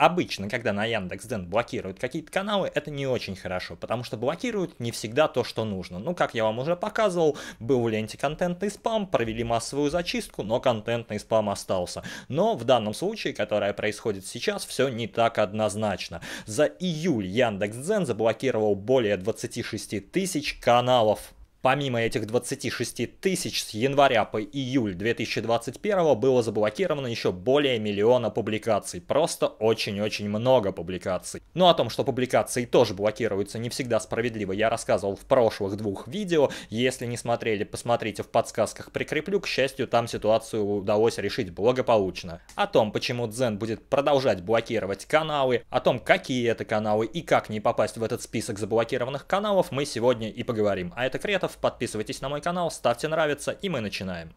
обычно, когда на Яндекс.Дзен блокируют какие-то каналы, это не очень хорошо, потому что блокируют не всегда то, что нужно. Ну, как я вам уже показывал, был в ленте контентный спам, провели массовую зачистку, но контентный спам остался. Но в данном случае, которое происходит сейчас, все не так однозначно. За июль Яндекс.Дзен заблокировал более 26 тысяч каналов Помимо этих 26 тысяч, с января по июль 2021 было заблокировано еще более миллиона публикаций. Просто очень-очень много публикаций. Ну о том, что публикации тоже блокируются не всегда справедливо, я рассказывал в прошлых двух видео. Если не смотрели, посмотрите в подсказках, прикреплю. К счастью, там ситуацию удалось решить благополучно. О том, почему Дзен будет продолжать блокировать каналы, о том, какие это каналы и как не попасть в этот список заблокированных каналов, мы сегодня и поговорим. А это Кретов, комментов, подписывайтесь на мой канал, ставьте нравится и мы начинаем.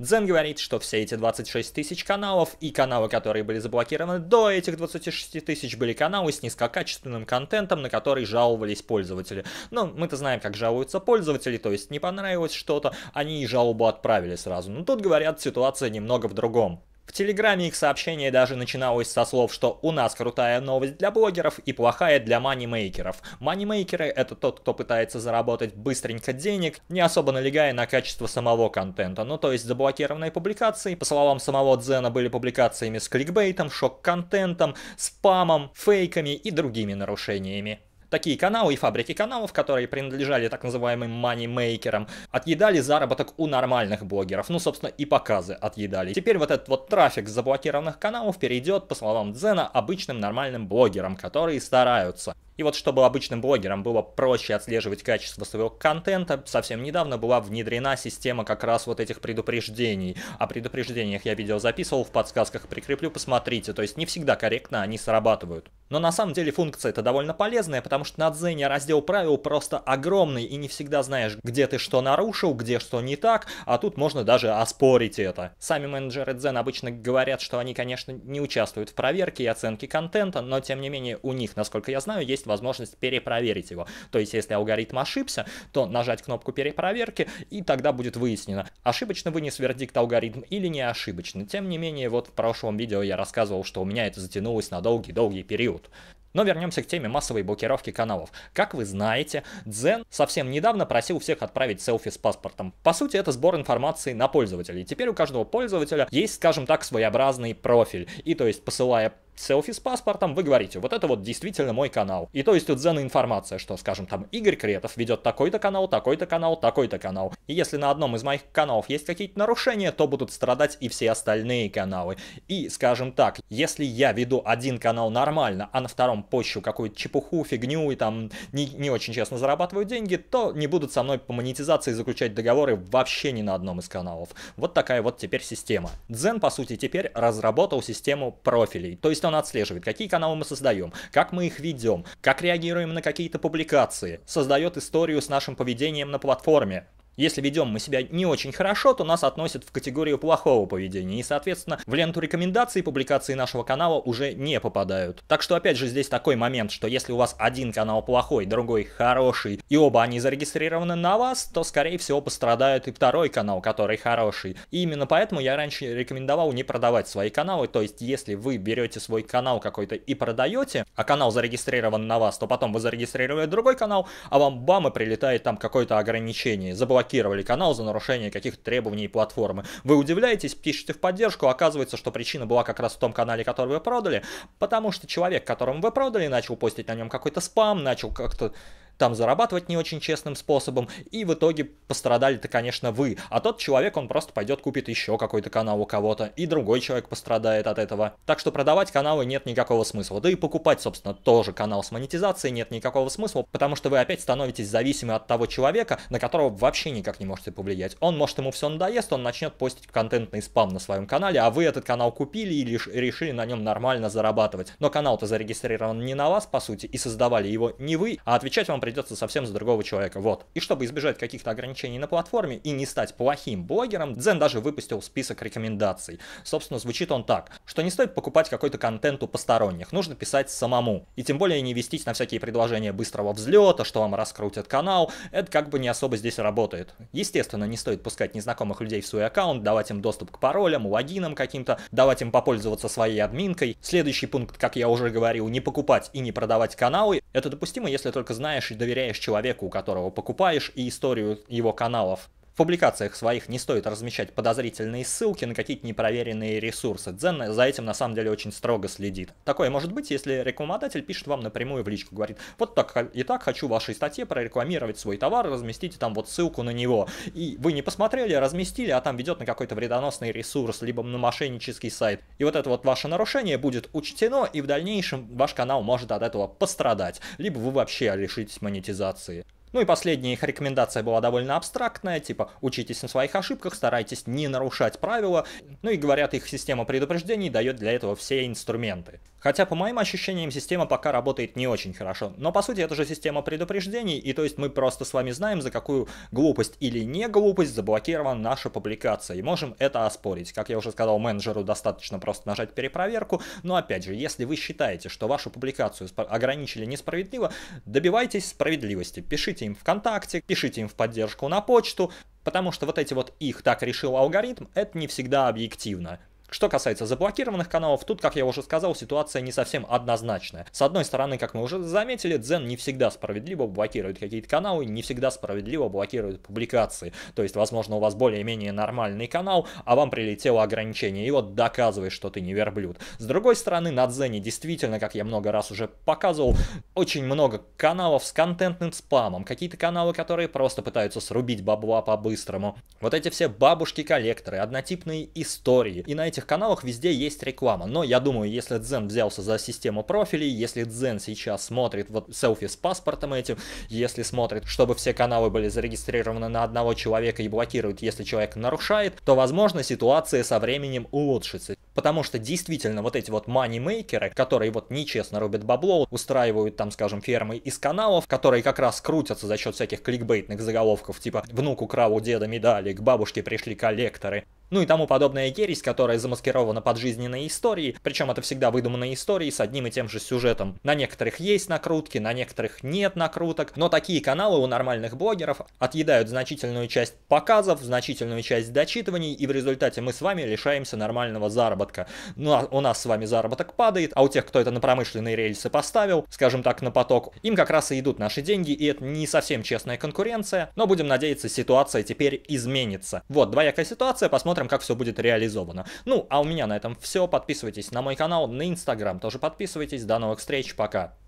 Дзен говорит, что все эти 26 тысяч каналов и каналы, которые были заблокированы до этих 26 тысяч, были каналы с низкокачественным контентом, на который жаловались пользователи. Но мы-то знаем, как жалуются пользователи, то есть не понравилось что-то, они и жалобу отправили сразу. Но тут говорят, ситуация немного в другом. В Телеграме их сообщение даже начиналось со слов, что «у нас крутая новость для блогеров и плохая для манимейкеров». Манимейкеры — это тот, кто пытается заработать быстренько денег, не особо налегая на качество самого контента. Ну то есть заблокированные публикации, по словам самого Дзена, были публикациями с кликбейтом, шок-контентом, спамом, фейками и другими нарушениями такие каналы и фабрики каналов, которые принадлежали так называемым манимейкерам, отъедали заработок у нормальных блогеров. Ну, собственно, и показы отъедали. Теперь вот этот вот трафик заблокированных каналов перейдет, по словам Дзена, обычным нормальным блогерам, которые стараются. И вот чтобы обычным блогерам было проще отслеживать качество своего контента, совсем недавно была внедрена система как раз вот этих предупреждений. О предупреждениях я видео записывал, в подсказках прикреплю, посмотрите. То есть не всегда корректно они срабатывают. Но на самом деле функция это довольно полезная, потому что на Дзене раздел правил просто огромный, и не всегда знаешь, где ты что нарушил, где что не так, а тут можно даже оспорить это. Сами менеджеры Дзен обычно говорят, что они, конечно, не участвуют в проверке и оценке контента, но тем не менее у них, насколько я знаю, есть возможность перепроверить его. То есть, если алгоритм ошибся, то нажать кнопку перепроверки, и тогда будет выяснено, ошибочно вынес вердикт алгоритм или не ошибочно. Тем не менее, вот в прошлом видео я рассказывал, что у меня это затянулось на долгий-долгий период дают. Но вернемся к теме массовой блокировки каналов. Как вы знаете, Дзен совсем недавно просил всех отправить селфи с паспортом. По сути, это сбор информации на пользователей. Теперь у каждого пользователя есть, скажем так, своеобразный профиль. И то есть, посылая селфи с паспортом, вы говорите, вот это вот действительно мой канал. И то есть у Дзена информация, что, скажем, там Игорь Кретов ведет такой-то канал, такой-то канал, такой-то канал. И если на одном из моих каналов есть какие-то нарушения, то будут страдать и все остальные каналы. И, скажем так, если я веду один канал нормально, а на втором пощу какую-то чепуху, фигню и там не, не очень честно зарабатываю деньги, то не будут со мной по монетизации заключать договоры вообще ни на одном из каналов. Вот такая вот теперь система. Дзен, по сути, теперь разработал систему профилей. То есть есть он отслеживает, какие каналы мы создаем, как мы их ведем, как реагируем на какие-то публикации, создает историю с нашим поведением на платформе, если ведем мы себя не очень хорошо, то нас относят в категорию плохого поведения, и, соответственно, в ленту рекомендаций публикации нашего канала уже не попадают. Так что, опять же, здесь такой момент, что если у вас один канал плохой, другой хороший, и оба они зарегистрированы на вас, то, скорее всего, пострадает и второй канал, который хороший. И именно поэтому я раньше рекомендовал не продавать свои каналы, то есть, если вы берете свой канал какой-то и продаете, а канал зарегистрирован на вас, то потом вы зарегистрировали другой канал, а вам бам и прилетает там какое-то ограничение, Забывайте заблокировали канал за нарушение каких-то требований платформы. Вы удивляетесь, пишете в поддержку, оказывается, что причина была как раз в том канале, который вы продали, потому что человек, которому вы продали, начал постить на нем какой-то спам, начал как-то там зарабатывать не очень честным способом, и в итоге пострадали-то, конечно, вы, а тот человек, он просто пойдет купит еще какой-то канал у кого-то, и другой человек пострадает от этого. Так что продавать каналы нет никакого смысла, да и покупать, собственно, тоже канал с монетизацией нет никакого смысла, потому что вы опять становитесь зависимы от того человека, на которого вообще никак не можете повлиять. Он, может, ему все надоест, он начнет постить контентный спам на своем канале, а вы этот канал купили и решили на нем нормально зарабатывать. Но канал-то зарегистрирован не на вас, по сути, и создавали его не вы, а отвечать вам придется совсем за другого человека. Вот. И чтобы избежать каких-то ограничений на платформе и не стать плохим блогером, Дзен даже выпустил список рекомендаций. Собственно, звучит он так, что не стоит покупать какой-то контент у посторонних, нужно писать самому. И тем более не вестись на всякие предложения быстрого взлета, что вам раскрутят канал, это как бы не особо здесь работает. Естественно, не стоит пускать незнакомых людей в свой аккаунт, давать им доступ к паролям, логинам каким-то, давать им попользоваться своей админкой. Следующий пункт, как я уже говорил, не покупать и не продавать каналы. Это допустимо, если только знаешь доверяешь человеку, у которого покупаешь, и историю его каналов в публикациях своих не стоит размещать подозрительные ссылки на какие-то непроверенные ресурсы. Дзен за этим на самом деле очень строго следит. Такое может быть, если рекламодатель пишет вам напрямую в личку, говорит, вот так и так хочу в вашей статье прорекламировать свой товар, разместите там вот ссылку на него. И вы не посмотрели, а разместили, а там ведет на какой-то вредоносный ресурс, либо на мошеннический сайт. И вот это вот ваше нарушение будет учтено, и в дальнейшем ваш канал может от этого пострадать. Либо вы вообще лишитесь монетизации. Ну и последняя их рекомендация была довольно абстрактная, типа учитесь на своих ошибках, старайтесь не нарушать правила. Ну и говорят, их система предупреждений дает для этого все инструменты. Хотя, по моим ощущениям, система пока работает не очень хорошо. Но, по сути, это же система предупреждений, и то есть мы просто с вами знаем, за какую глупость или не глупость заблокирована наша публикация, и можем это оспорить. Как я уже сказал, менеджеру достаточно просто нажать перепроверку, но, опять же, если вы считаете, что вашу публикацию ограничили несправедливо, добивайтесь справедливости. Пишите им ВКонтакте, пишите им в поддержку на почту, потому что вот эти вот их так решил алгоритм, это не всегда объективно. Что касается заблокированных каналов, тут, как я уже сказал, ситуация не совсем однозначная. С одной стороны, как мы уже заметили, Дзен не всегда справедливо блокирует какие-то каналы, не всегда справедливо блокирует публикации. То есть, возможно, у вас более-менее нормальный канал, а вам прилетело ограничение, и вот доказывай, что ты не верблюд. С другой стороны, на Дзене действительно, как я много раз уже показывал, очень много каналов с контентным спамом, какие-то каналы, которые просто пытаются срубить бабла по-быстрому. Вот эти все бабушки-коллекторы, однотипные истории, и на этих этих каналах везде есть реклама. Но я думаю, если Дзен взялся за систему профилей, если Дзен сейчас смотрит вот селфи с паспортом этим, если смотрит, чтобы все каналы были зарегистрированы на одного человека и блокирует, если человек нарушает, то, возможно, ситуация со временем улучшится. Потому что действительно вот эти вот манимейкеры, которые вот нечестно рубят бабло, устраивают там, скажем, фермы из каналов, которые как раз крутятся за счет всяких кликбейтных заголовков, типа «Внук украл у деда медали», «К бабушке пришли коллекторы», ну и тому подобная ересь, которая замаскирована под жизненные истории, причем это всегда выдуманные истории с одним и тем же сюжетом. На некоторых есть накрутки, на некоторых нет накруток, но такие каналы у нормальных блогеров отъедают значительную часть показов, значительную часть дочитываний, и в результате мы с вами лишаемся нормального заработка. Ну, а у нас с вами заработок падает, а у тех, кто это на промышленные рельсы поставил, скажем так, на поток, им как раз и идут наши деньги, и это не совсем честная конкуренция, но будем надеяться, ситуация теперь изменится. Вот, двоякая ситуация, посмотрим, посмотрим, как все будет реализовано. Ну, а у меня на этом все. Подписывайтесь на мой канал, на Инстаграм тоже подписывайтесь. До новых встреч, пока.